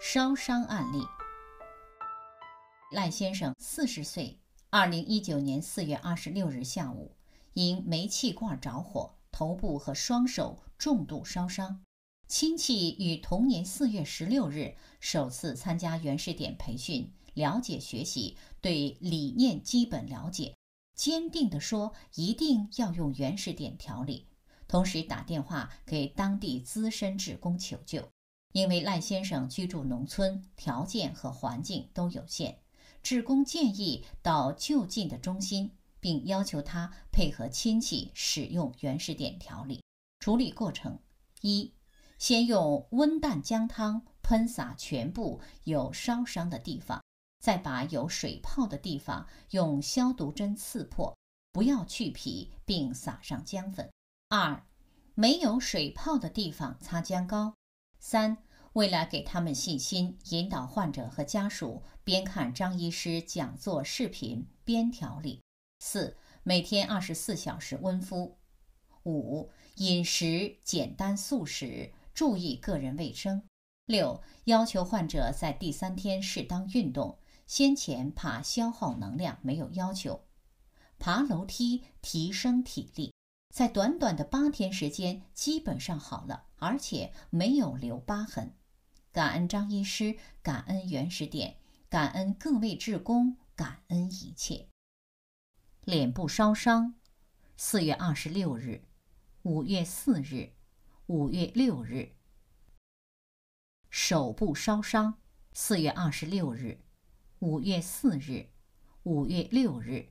烧伤案例。赖先生四十岁，二零一九年四月二十六日下午，因煤气罐着火，头部和双手重度烧伤。亲戚于同年四月十六日首次参加原始点培训，了解学习，对理念基本了解，坚定地说一定要用原始点调理，同时打电话给当地资深职工求救。因为赖先生居住农村，条件和环境都有限，职工建议到就近的中心，并要求他配合亲戚使用原始点调理。处理过程：一、先用温淡姜汤喷洒全部有烧伤的地方，再把有水泡的地方用消毒针刺破，不要去皮，并撒上姜粉。二、没有水泡的地方擦姜膏。三、为了给他们信心，引导患者和家属边看张医师讲座视频边调理。四、每天二十四小时温敷。五、饮食简单素食，注意个人卫生。六、要求患者在第三天适当运动，先前怕消耗能量没有要求，爬楼梯提升体力。在短短的八天时间，基本上好了，而且没有留疤痕。感恩张医师，感恩原始点，感恩各位志工，感恩一切。脸部烧伤，四月二十六日，五月四日，五月六日。手部烧伤，四月二十六日，五月四日，五月六日。